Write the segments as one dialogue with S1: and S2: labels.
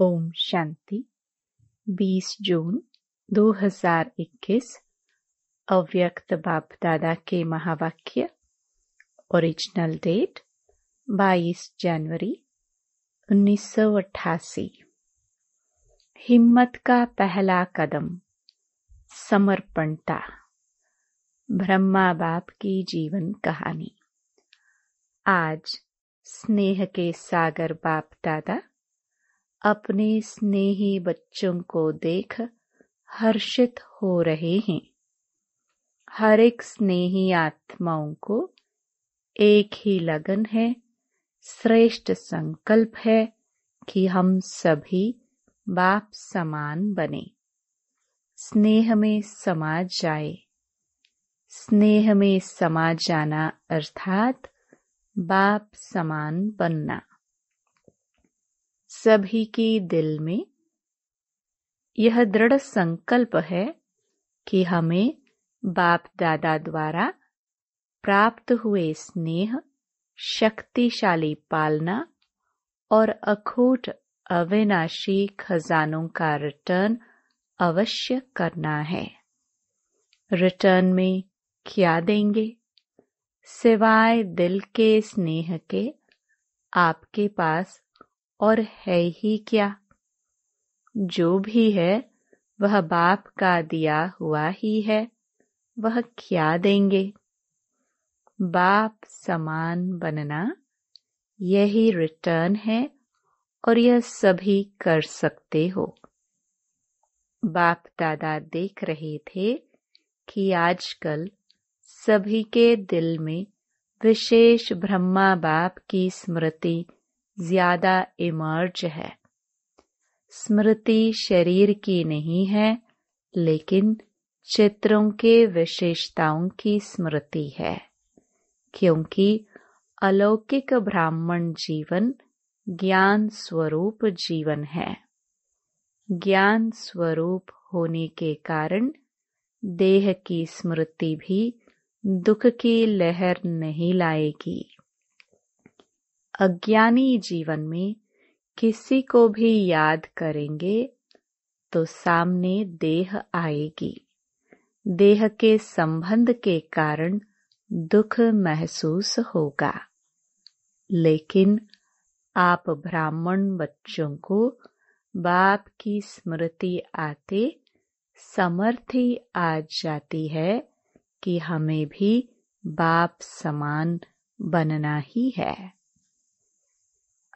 S1: ओम शांति 20 जून 2021 अव्यक्त बाप दादा के महावाक्य ओरिजिनल डेट 22 जनवरी 1988 हिम्मत का पहला कदम समर्पणता ब्रह्मा बाप की जीवन कहानी आज स्नेह के सागर बाप दादा अपने स्नेही बच्चों को देख हर्षित हो रहे हैं हर एक स्नेही आत्माओं को एक ही लगन है श्रेष्ठ संकल्प है कि हम सभी बाप समान बने स्नेह में समा जाए स्नेह में समा जाना अर्थात बाप समान बनना सभी की दिल में यह दृढ़ संकल्प है कि हमें बाप दादा द्वारा प्राप्त हुए स्नेह शक्तिशाली पालना और अखूट अविनाशी खजानों का रिटर्न अवश्य करना है रिटर्न में क्या देंगे सिवाय दिल के स्नेह के आपके पास और है ही क्या जो भी है वह बाप का दिया हुआ ही है वह क्या देंगे बाप समान बनना यही रिटर्न है और यह सभी कर सकते हो बाप दादा देख रहे थे कि आजकल सभी के दिल में विशेष ब्रह्मा बाप की स्मृति ज्यादा इमर्ज है स्मृति शरीर की नहीं है लेकिन चित्रों के विशेषताओं की स्मृति है क्योंकि अलौकिक ब्राह्मण जीवन ज्ञान स्वरूप जीवन है ज्ञान स्वरूप होने के कारण देह की स्मृति भी दुख की लहर नहीं लाएगी अज्ञानी जीवन में किसी को भी याद करेंगे तो सामने देह आएगी देह के संबंध के कारण दुख महसूस होगा लेकिन आप ब्राह्मण बच्चों को बाप की स्मृति आते समर्थी आ जाती है कि हमें भी बाप समान बनना ही है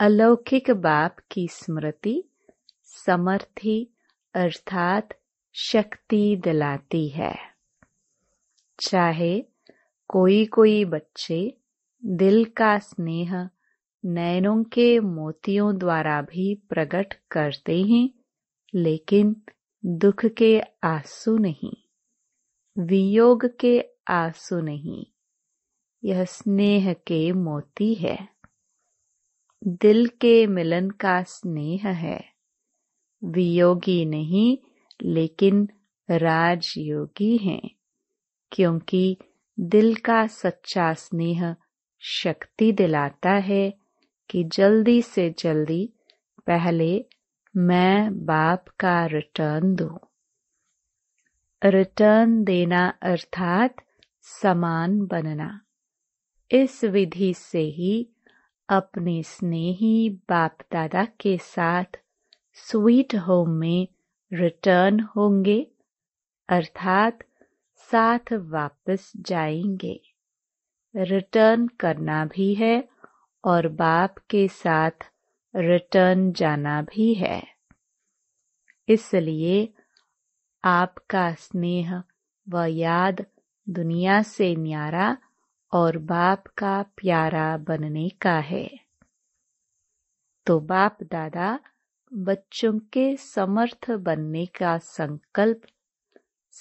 S1: अलौकिक बाप की स्मृति समर्थी अर्थात शक्ति दिलाती है चाहे कोई कोई बच्चे दिल का स्नेह नैनों के मोतियों द्वारा भी प्रकट करते हैं लेकिन दुख के आंसू नहीं वियोग के आंसू नहीं यह स्नेह के मोती है दिल के मिलन का स्नेह है वियोगी नहीं लेकिन राजयोगी हैं क्योंकि दिल का सच्चा स्नेह शक्ति दिलाता है कि जल्दी से जल्दी पहले मैं बाप का रिटर्न दू रिटर्न देना अर्थात समान बनना इस विधि से ही अपने स्नेही बाप दादा के साथ स्वीट होम में रिटर्न होंगे अर्थात साथ वापस जाएंगे रिटर्न करना भी है और बाप के साथ रिटर्न जाना भी है इसलिए आपका स्नेह व याद दुनिया से न्यारा और बाप का प्यारा बनने का है तो बाप दादा बच्चों के समर्थ बनने का संकल्प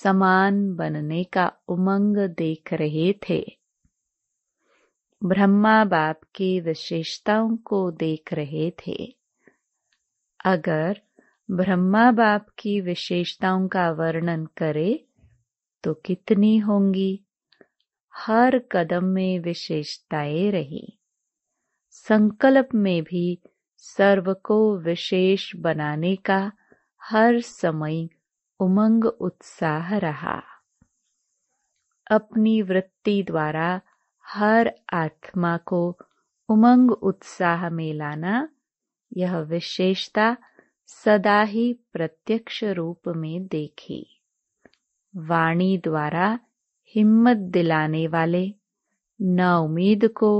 S1: समान बनने का उमंग देख रहे थे ब्रह्मा बाप की विशेषताओं को देख रहे थे अगर ब्रह्मा बाप की विशेषताओं का वर्णन करे तो कितनी होंगी हर कदम में विशेषताएं रही संकल्प में भी सर्व को विशेष बनाने का हर समय उमंग उत्साह रहा अपनी वृत्ति द्वारा हर आत्मा को उमंग उत्साह में लाना यह विशेषता सदा ही प्रत्यक्ष रूप में देखी वाणी द्वारा हिम्मत दिलाने वाले उम्मीद को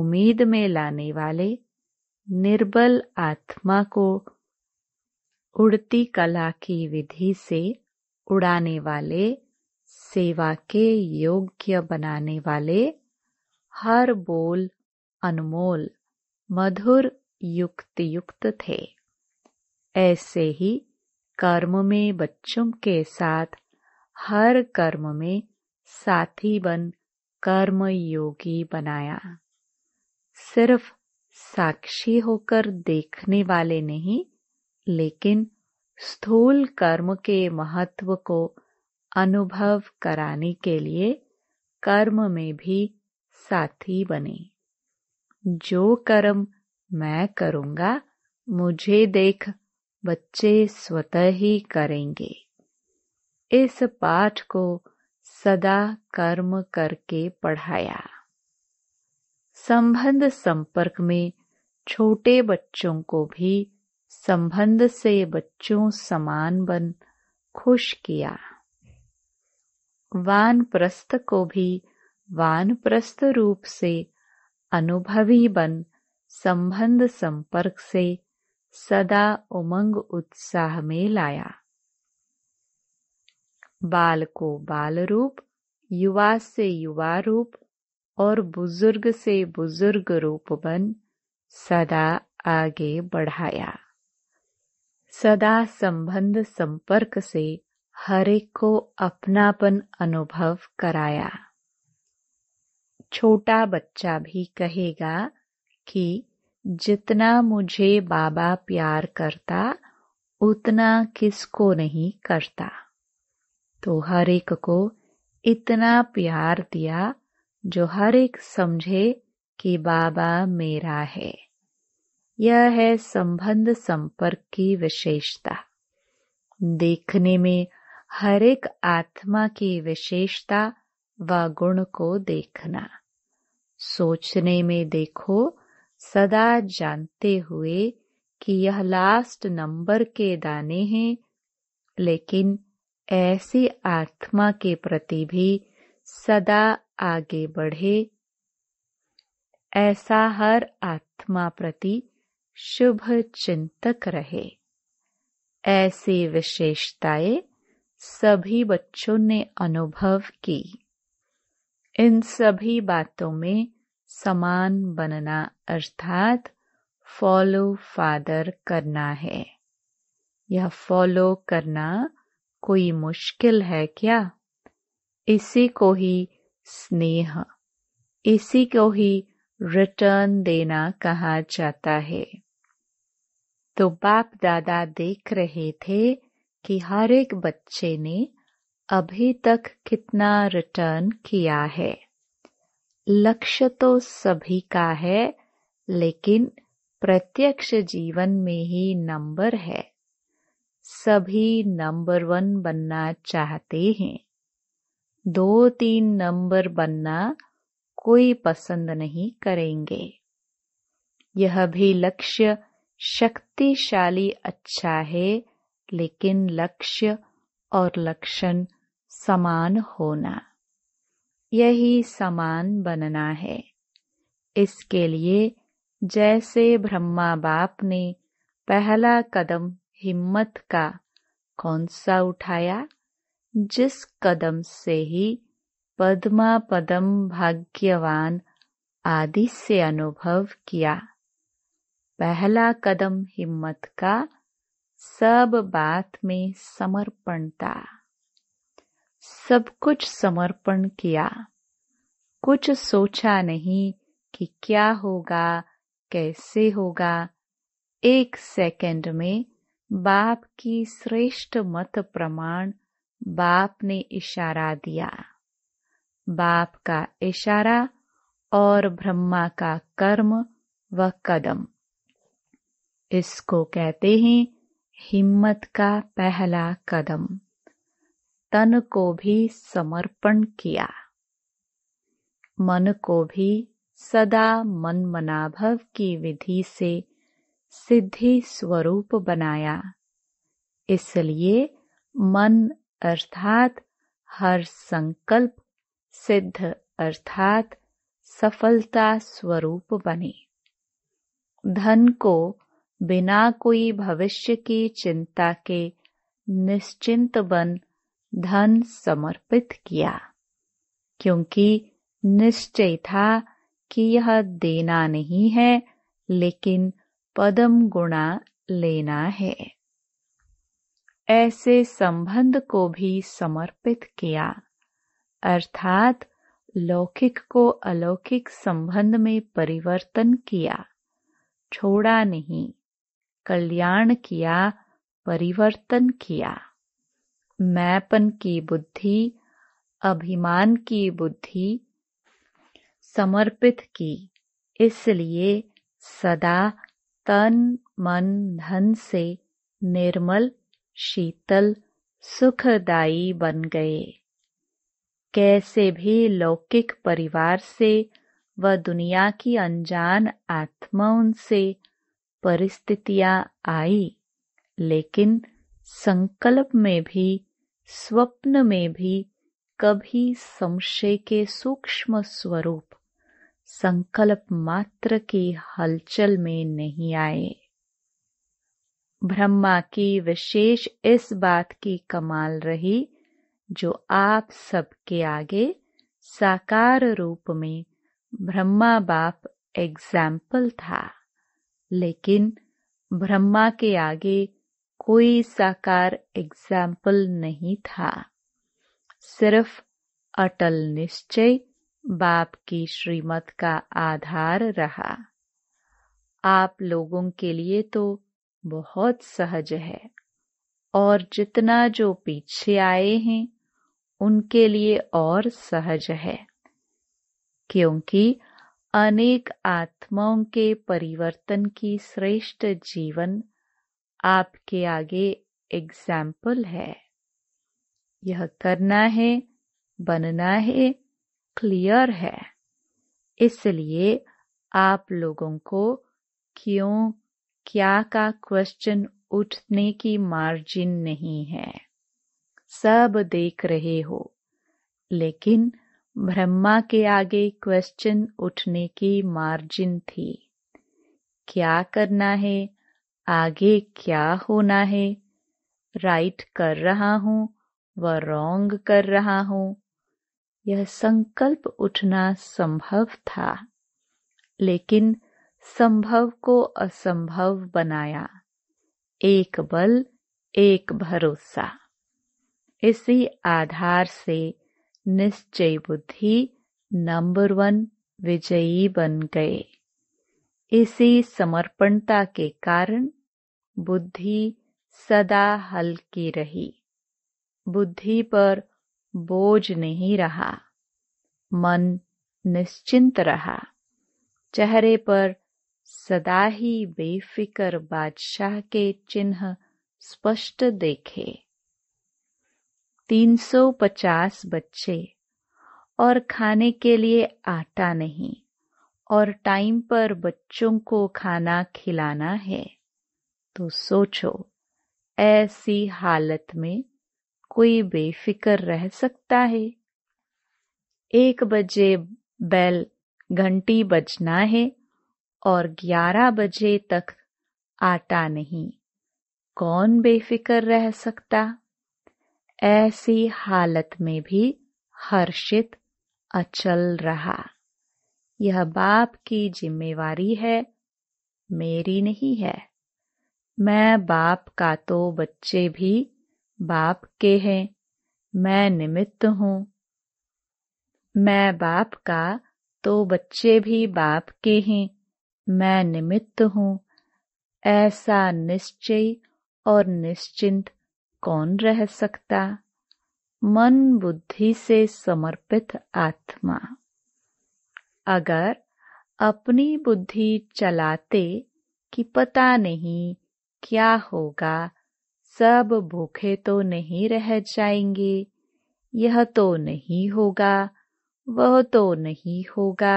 S1: उम्मीद में लाने वाले निर्बल आत्मा को उड़ती कला की विधि से उड़ाने वाले सेवा के योग्य बनाने वाले हर बोल अनमोल मधुर युक्त युक्त थे ऐसे ही कर्म में बच्चों के साथ हर कर्म में साथी बन कर्म योगी बनाया सिर्फ साक्षी होकर देखने वाले नहीं लेकिन स्थूल कर्म के महत्व को अनुभव कराने के लिए कर्म में भी साथी बने जो कर्म मैं करूंगा मुझे देख बच्चे स्वतः ही करेंगे इस पाठ को सदा कर्म करके पढ़ाया संबंध संपर्क में छोटे बच्चों को भी संबंध से बच्चों समान बन खुश किया वानप्रस्थ को भी वानप्रस्थ रूप से अनुभवी बन संबंध संपर्क से सदा उमंग उत्साह में लाया बाल को बाल रूप युवा से युवा रूप और बुजुर्ग से बुजुर्ग रूप बन सदा आगे बढ़ाया सदा संबंध संपर्क से हरेक को अपनापन अनुभव कराया छोटा बच्चा भी कहेगा कि जितना मुझे बाबा प्यार करता उतना किसको नहीं करता तो हर एक को इतना प्यार दिया जो हर एक समझे कि बाबा मेरा है यह है संबंध संपर्क की विशेषता देखने में हर एक आत्मा की विशेषता व गुण को देखना सोचने में देखो सदा जानते हुए कि यह लास्ट नंबर के दाने हैं लेकिन ऐसी आत्मा के प्रति भी सदा आगे बढ़े ऐसा हर आत्मा प्रति शुभ चिंतक रहे ऐसी विशेषताएं सभी बच्चों ने अनुभव की इन सभी बातों में समान बनना अर्थात फॉलो फादर करना है यह फॉलो करना कोई मुश्किल है क्या इसी को ही स्नेह इसी को ही रिटर्न देना कहा जाता है तो बाप दादा देख रहे थे कि हर एक बच्चे ने अभी तक कितना रिटर्न किया है लक्ष्य तो सभी का है लेकिन प्रत्यक्ष जीवन में ही नंबर है सभी नंबर वन बनना चाहते हैं दो तीन नंबर बनना कोई पसंद नहीं करेंगे यह भी लक्ष्य शक्तिशाली अच्छा है लेकिन लक्ष्य और लक्षण समान होना यही समान बनना है इसके लिए जैसे ब्रह्मा बाप ने पहला कदम हिम्मत का कौन सा उठाया जिस कदम से ही पद्मा पदम भाग्यवान आदि से अनुभव किया पहला कदम हिम्मत का सब बात में समर्पण था सब कुछ समर्पण किया कुछ सोचा नहीं कि क्या होगा कैसे होगा एक सेकंड में बाप की श्रेष्ठ मत प्रमाण बाप ने इशारा दिया बाप का इशारा और ब्रह्मा का कर्म व कदम इसको कहते हैं हिम्मत का पहला कदम तन को भी समर्पण किया मन को भी सदा मन मनाभव की विधि से सिद्धि स्वरूप बनाया इसलिए मन अर्थात हर संकल्प सिद्ध अर्थात सफलता स्वरूप बने धन को बिना कोई भविष्य की चिंता के निश्चिंत बन धन समर्पित किया क्योंकि निश्चय था कि यह देना नहीं है लेकिन पदम गुणा लेना है ऐसे संबंध को भी समर्पित किया अर्थात लौकिक को अलौकिक संबंध में परिवर्तन किया छोड़ा नहीं कल्याण किया परिवर्तन किया मैपन की बुद्धि अभिमान की बुद्धि समर्पित की इसलिए सदा तन मन धन से निर्मल शीतल सुखदायी बन गए कैसे भी लौकिक परिवार से व दुनिया की अनजान आत्माओं से परिस्थितियां आई लेकिन संकल्प में भी स्वप्न में भी कभी संशय के सूक्ष्म स्वरूप संकल्प मात्र की हलचल में नहीं आए ब्रह्मा की विशेष इस बात की कमाल रही जो आप सबके आगे साकार रूप में ब्रह्मा बाप एग्जाम्पल था लेकिन ब्रह्मा के आगे कोई साकार एग्जाम्पल नहीं था सिर्फ अटल निश्चय बाप की श्रीमत का आधार रहा आप लोगों के लिए तो बहुत सहज है और जितना जो पीछे आए हैं उनके लिए और सहज है क्योंकि अनेक आत्माओं के परिवर्तन की श्रेष्ठ जीवन आपके आगे एग्जाम्पल है यह करना है बनना है क्लियर है इसलिए आप लोगों को क्यों क्या का क्वेश्चन उठने की मार्जिन नहीं है सब देख रहे हो लेकिन ब्रह्मा के आगे क्वेश्चन उठने की मार्जिन थी क्या करना है आगे क्या होना है राइट कर रहा हूं व रॉन्ग कर रहा हूं यह संकल्प उठना संभव था लेकिन संभव को असंभव बनाया एक बल एक भरोसा इसी आधार से निश्चय बुद्धि नंबर वन विजयी बन गए इसी समर्पणता के कारण बुद्धि सदा हल्की रही बुद्धि पर बोझ नहीं रहा मन निश्चिंत रहा चेहरे पर सदा ही बेफिकर बादशाह के चिन्ह स्पष्ट देखे 350 बच्चे और खाने के लिए आटा नहीं और टाइम पर बच्चों को खाना खिलाना है तो सोचो ऐसी हालत में कोई बेफिक्र रह सकता है एक बजे बैल घंटी बजना है और ग्यारह बजे तक आटा नहीं कौन बेफिक्र रह सकता ऐसी हालत में भी हर्षित अचल रहा यह बाप की जिम्मेवारी है मेरी नहीं है मैं बाप का तो बच्चे भी बाप के हैं मैं निमित्त हूं मैं बाप का तो बच्चे भी बाप के हैं मैं निमित्त हूँ ऐसा निश्चय और निश्चिंत कौन रह सकता मन बुद्धि से समर्पित आत्मा अगर अपनी बुद्धि चलाते कि पता नहीं क्या होगा सब भूखे तो नहीं रह जाएंगे यह तो नहीं होगा वह तो नहीं होगा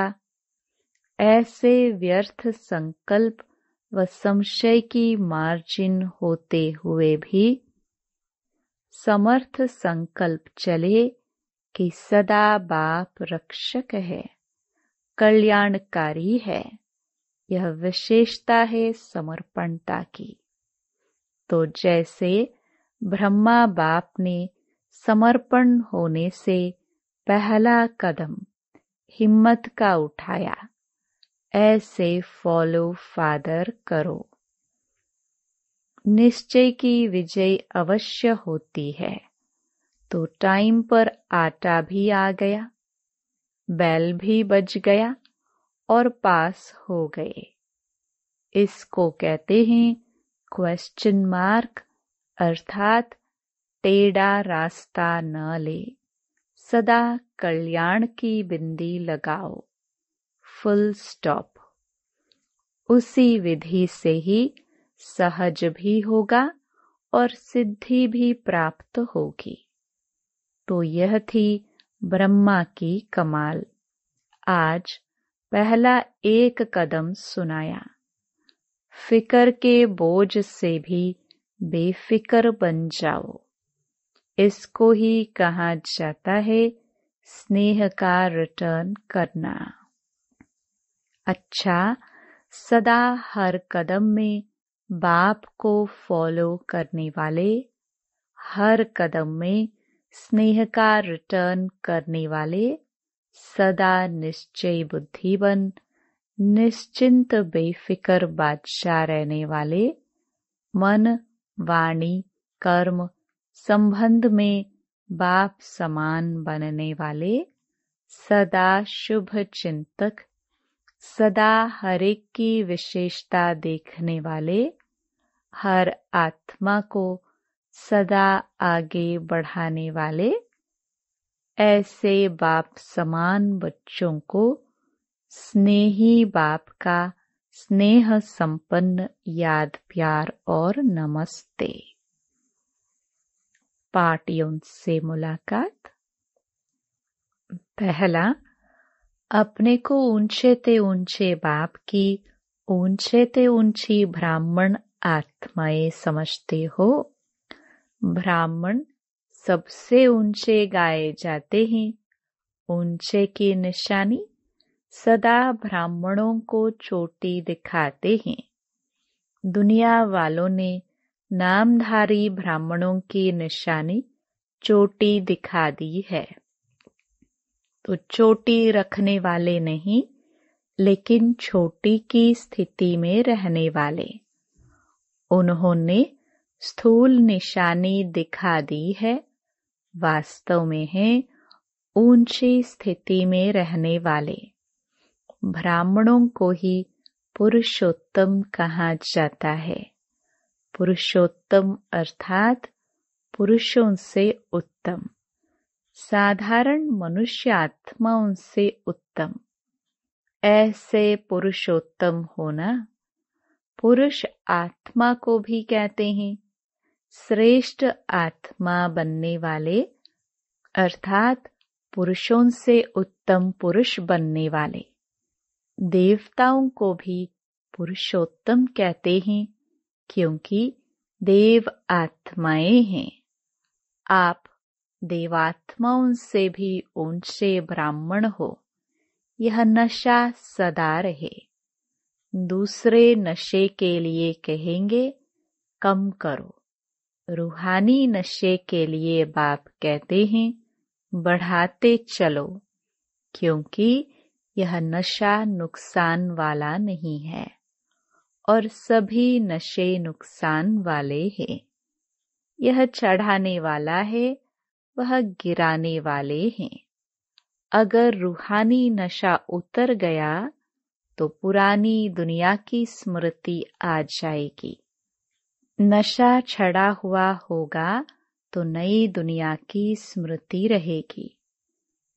S1: ऐसे व्यर्थ संकल्प व संशय की मार्जिन होते हुए भी समर्थ संकल्प चले कि सदा बाप रक्षक है कल्याणकारी है यह विशेषता है समर्पणता की तो जैसे ब्रह्मा बाप ने समर्पण होने से पहला कदम हिम्मत का उठाया ऐसे फॉलो फादर करो निश्चय की विजय अवश्य होती है तो टाइम पर आटा भी आ गया बैल भी बज गया और पास हो गए इसको कहते हैं क्वेश्चन मार्क अर्थात टेढ़ा रास्ता न ले सदा कल्याण की बिंदी लगाओ फुल स्टॉप उसी विधि से ही सहज भी होगा और सिद्धि भी प्राप्त होगी तो यह थी ब्रह्मा की कमाल आज पहला एक कदम सुनाया फिकर के बोझ से भी बेफिकर बन जाओ इसको ही कहा जाता है स्नेह का रिटर्न करना अच्छा सदा हर कदम में बाप को फॉलो करने वाले हर कदम में स्नेह का रिटर्न करने वाले सदा निश्चय बन निश्चिंत बेफिकर बादशाह रहने वाले मन वाणी कर्म संबंध में बाप समान बनने वाले सदा शुभ चिंतक सदा हरेक की विशेषता देखने वाले हर आत्मा को सदा आगे बढ़ाने वाले ऐसे बाप समान बच्चों को स्नेही बाप का स्नेह संपन्न याद प्यार और नमस्ते पार्टियों से मुलाकात पहला अपने को ऊंचे ते ऊंचे बाप की ऊंचे ते ऊंची ब्राह्मण आत्माएं समझते हो ब्राह्मण सबसे ऊंचे गाए जाते हैं ऊंचे की निशानी सदा ब्राह्मणों को चोटी दिखाते हैं दुनिया वालों ने नामधारी ब्राह्मणों की निशानी चोटी दिखा दी है तो चोटी रखने वाले नहीं लेकिन छोटी की स्थिति में रहने वाले उन्होंने स्थूल निशानी दिखा दी है वास्तव में है ऊंची स्थिति में रहने वाले ब्राह्मणों को ही पुरुषोत्तम कहा जाता है पुरुषोत्तम अर्थात पुरुषों से उत्तम साधारण मनुष्य आत्माओं से उत्तम ऐसे पुरुषोत्तम होना पुरुष आत्मा को भी कहते हैं श्रेष्ठ आत्मा बनने वाले अर्थात पुरुषों से उत्तम पुरुष बनने वाले देवताओं को भी पुरुषोत्तम कहते हैं क्योंकि देव आत्माएं हैं आप देवात्माओं से भी ऊंचे ब्राह्मण हो यह नशा सदा रहे दूसरे नशे के लिए कहेंगे कम करो रूहानी नशे के लिए बाप कहते हैं बढ़ाते चलो क्योंकि यह नशा नुकसान वाला नहीं है और सभी नशे नुकसान वाले हैं यह चढ़ाने वाला है वह गिराने वाले हैं अगर रूहानी नशा उतर गया तो पुरानी दुनिया की स्मृति आ जाएगी नशा छड़ा हुआ होगा तो नई दुनिया की स्मृति रहेगी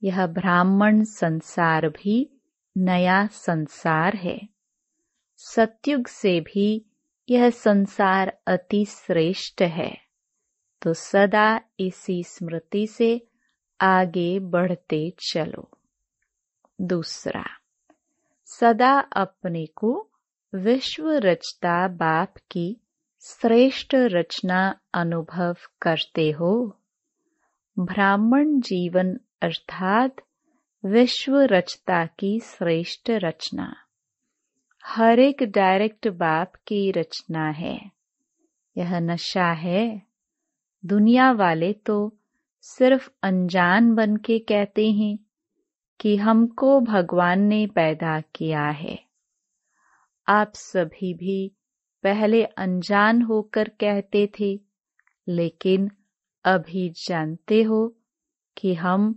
S1: यह ब्राह्मण संसार भी नया संसार है सत्युग से भी यह संसार अति श्रेष्ठ है तो सदा इसी स्मृति से आगे बढ़ते चलो दूसरा सदा अपने को विश्व रचता बाप की श्रेष्ठ रचना अनुभव करते हो ब्राह्मण जीवन अर्थात विश्व रचता की श्रेष्ठ रचना हर एक डायरेक्ट बाप की रचना है यह नशा है दुनिया वाले तो सिर्फ अनजान बन के कहते हैं कि हमको भगवान ने पैदा किया है आप सभी भी पहले अनजान होकर कहते थे लेकिन अभी जानते हो कि हम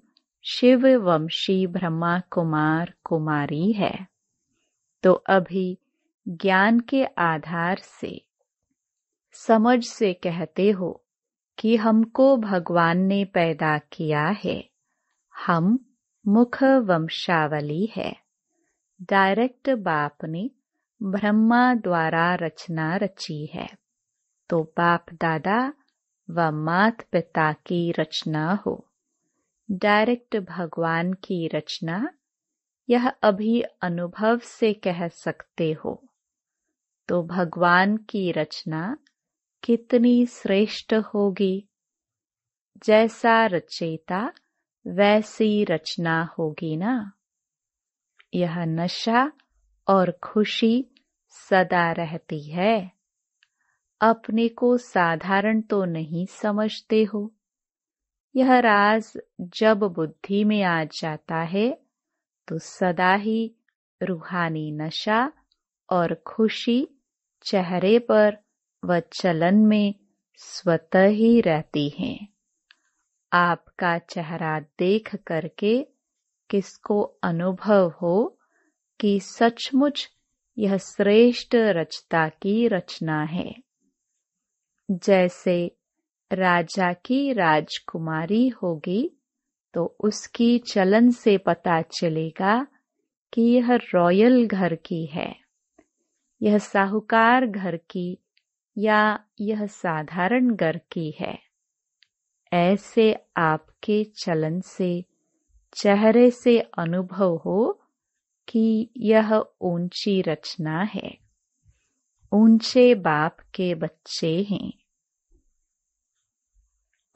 S1: शिव वंशी ब्रह्मा कुमार कुमारी है तो अभी ज्ञान के आधार से समझ से कहते हो कि हमको भगवान ने पैदा किया है हम मुख वंशावली है डायरेक्ट बाप ने ब्रह्मा द्वारा रचना रची है तो बाप दादा व मात पिता की रचना हो डायरेक्ट भगवान की रचना यह अभी अनुभव से कह सकते हो तो भगवान की रचना कितनी श्रेष्ठ होगी जैसा रचयिता वैसी रचना होगी ना यह नशा और खुशी सदा रहती है अपने को साधारण तो नहीं समझते हो यह राज जब बुद्धि में आ जाता है तो सदा ही रूहानी नशा और खुशी चेहरे पर व चलन में स्वतः ही रहती है आपका चेहरा देख करके किसको अनुभव हो कि सचमुच यह श्रेष्ठ रचता की रचना है जैसे राजा की राजकुमारी होगी तो उसकी चलन से पता चलेगा कि यह रॉयल घर की है यह साहूकार घर की या यह साधारण घर की है ऐसे आपके चलन से चेहरे से अनुभव हो कि यह ऊंची रचना है ऊंचे बाप के बच्चे हैं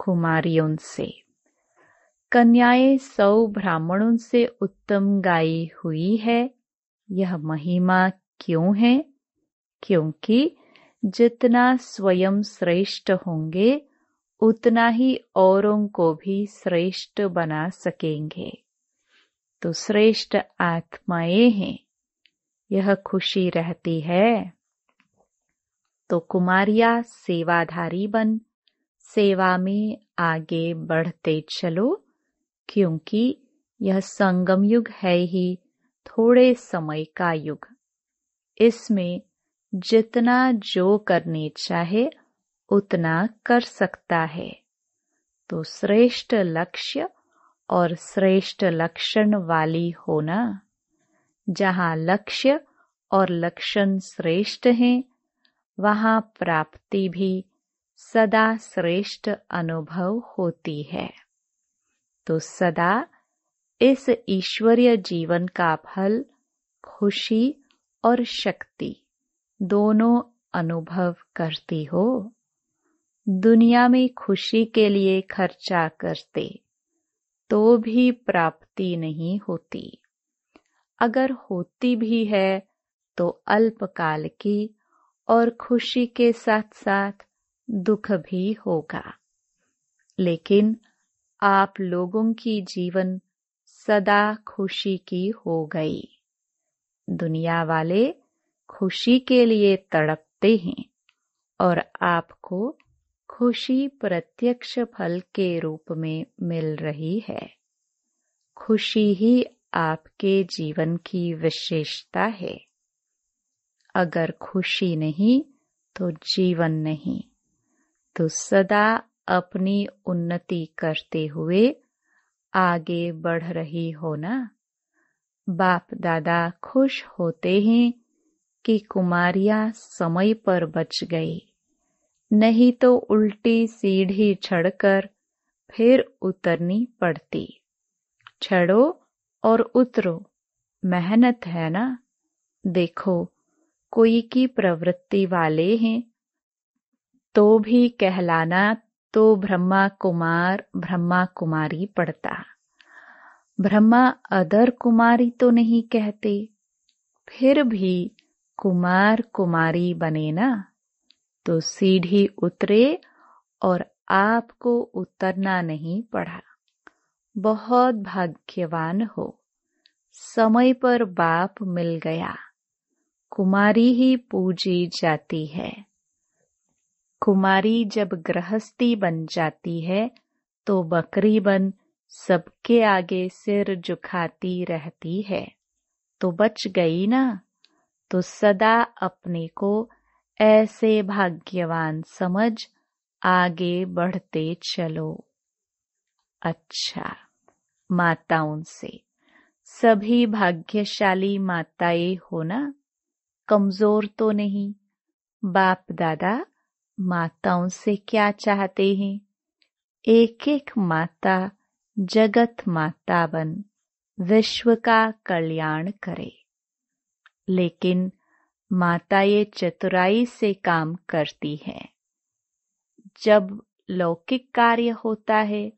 S1: कुमारियों से कन्याएं सौ ब्राह्मणों से उत्तम गायी हुई है यह महिमा क्यों है क्योंकि जितना स्वयं श्रेष्ठ होंगे उतना ही औरों को भी श्रेष्ठ बना सकेंगे तो श्रेष्ठ आत्माएं हैं यह खुशी रहती है तो कुमारिया सेवाधारी बन सेवा में आगे बढ़ते चलो क्योंकि यह संगम युग है ही थोड़े समय का युग इसमें जितना जो करने चाहे उतना कर सकता है तो श्रेष्ठ लक्ष्य और श्रेष्ठ लक्षण वाली होना जहाँ लक्ष्य और लक्षण श्रेष्ठ हैं वहाँ प्राप्ति भी सदा श्रेष्ठ अनुभव होती है तो सदा इस ईश्वरीय जीवन का फल खुशी और शक्ति दोनों अनुभव करती हो दुनिया में खुशी के लिए खर्चा करते तो भी प्राप्ति नहीं होती अगर होती भी है तो अल्पकाल की और खुशी के साथ साथ दुख भी होगा लेकिन आप लोगों की जीवन सदा खुशी की हो गई दुनिया वाले खुशी के लिए तड़पते हैं और आपको खुशी प्रत्यक्ष फल के रूप में मिल रही है खुशी ही आपके जीवन की विशेषता है अगर खुशी नहीं तो जीवन नहीं तो सदा अपनी उन्नति करते हुए आगे बढ़ रही हो ना बाप दादा खुश होते हैं कि कुमारिया समय पर बच गई नहीं तो उल्टी सीढ़ी चढ़कर फिर उतरनी पड़ती चढ़ो और उतरो मेहनत है ना देखो कोई की प्रवृत्ति वाले हैं तो भी कहलाना तो ब्रह्मा कुमार ब्रह्मा कुमारी पड़ता ब्रह्मा अदर कुमारी तो नहीं कहते फिर भी कुमार कुमारी बने ना तो सीढ़ी उतरे और आपको उतरना नहीं पड़ा बहुत भाग्यवान हो समय पर बाप मिल गया कुमारी ही पूजी जाती है कुमारी जब गृहस्थी बन जाती है तो बकरी बन सबके आगे सिर झुकाती रहती है तो बच गई ना तो सदा अपने को ऐसे भाग्यवान समझ आगे बढ़ते चलो अच्छा माताओं से सभी भाग्यशाली माताएं हो ना कमजोर तो नहीं बाप दादा माताओं से क्या चाहते हैं एक एक माता जगत माता बन विश्व का कल्याण करे लेकिन माता ये चतुराई से काम करती है जब लौकिक कार्य होता है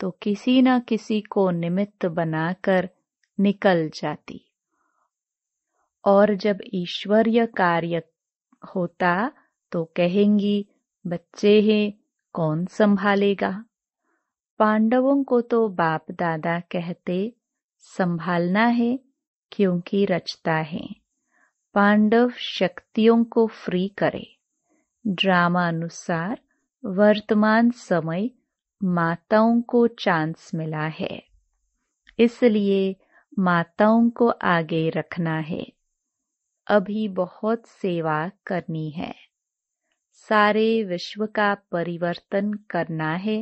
S1: तो किसी न किसी को निमित्त बनाकर निकल जाती और जब ईश्वरीय कार्य होता तो कहेंगी बच्चे हैं कौन संभालेगा पांडवों को तो बाप दादा कहते संभालना है क्योंकि रचता है पांडव शक्तियों को फ्री करे ड्रामा अनुसार वर्तमान समय माताओं को चांस मिला है इसलिए माताओं को आगे रखना है अभी बहुत सेवा करनी है सारे विश्व का परिवर्तन करना है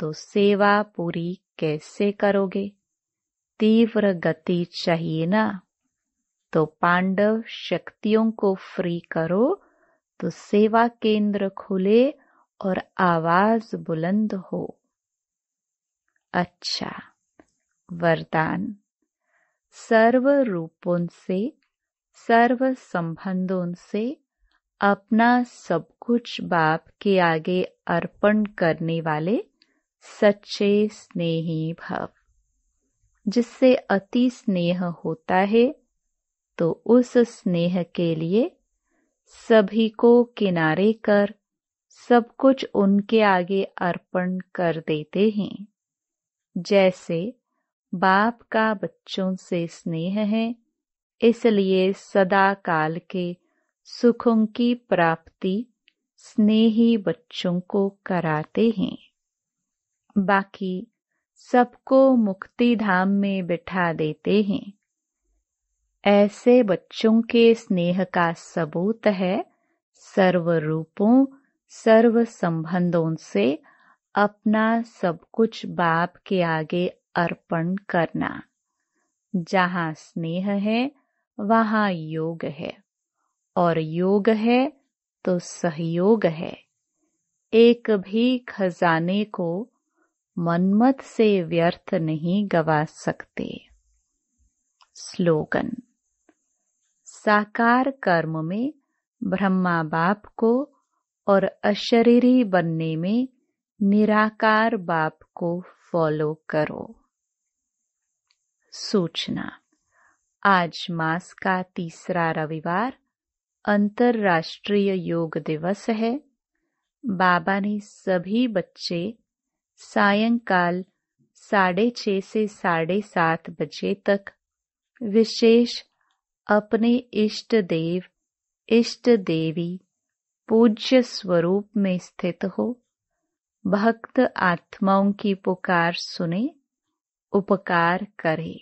S1: तो सेवा पूरी कैसे करोगे तीव्र गति चाहिए ना तो पांडव शक्तियों को फ्री करो तो सेवा केंद्र खुले और आवाज बुलंद हो अच्छा वरदान सर्व रूपों से सर्व संबंधों से अपना सब कुछ बाप के आगे अर्पण करने वाले सच्चे स्नेही भाव जिससे अति स्नेह होता है तो उस स्नेह के लिए सभी को किनारे कर सब कुछ उनके आगे अर्पण कर देते हैं जैसे बाप का बच्चों से स्नेह है इसलिए सदा काल के सुखों की प्राप्ति स्नेही बच्चों को कराते हैं बाकी सबको मुक्ति धाम में बिठा देते हैं ऐसे बच्चों के स्नेह का सबूत है सर्व रूपों सर्व संबंधों से अपना सब कुछ बाप के आगे अर्पण करना जहाँ स्नेह है वहां योग है और योग है तो सहयोग है एक भी खजाने को मनमत से व्यर्थ नहीं गवा सकते स्लोगन साकार कर्म में ब्रह्मा बाप को और अशरीरी बनने में निराकार बाप को फॉलो करो सूचना आज मास का तीसरा रविवार अंतर्राष्ट्रीय योग दिवस है बाबा ने सभी बच्चे सायंकाल साढ़े छः से साढ़े सात बजे तक विशेष अपने इष्ट देव इष्ट देवी पूज्य स्वरूप में स्थित हो भक्त आत्माओं की पुकार सुने उपकार करे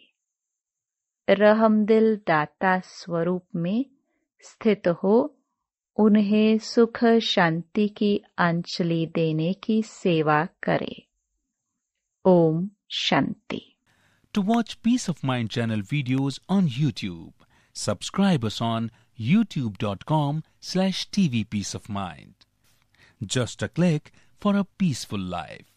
S1: रहमदिल दाता स्वरूप में स्थित हो उन्हें सुख शांति की अंजलि देने की सेवा करे Om Shanti to watch peace of mind channel videos on YouTube subscribe on YouTube dot com slash TV peace of mind just a click for a peaceful life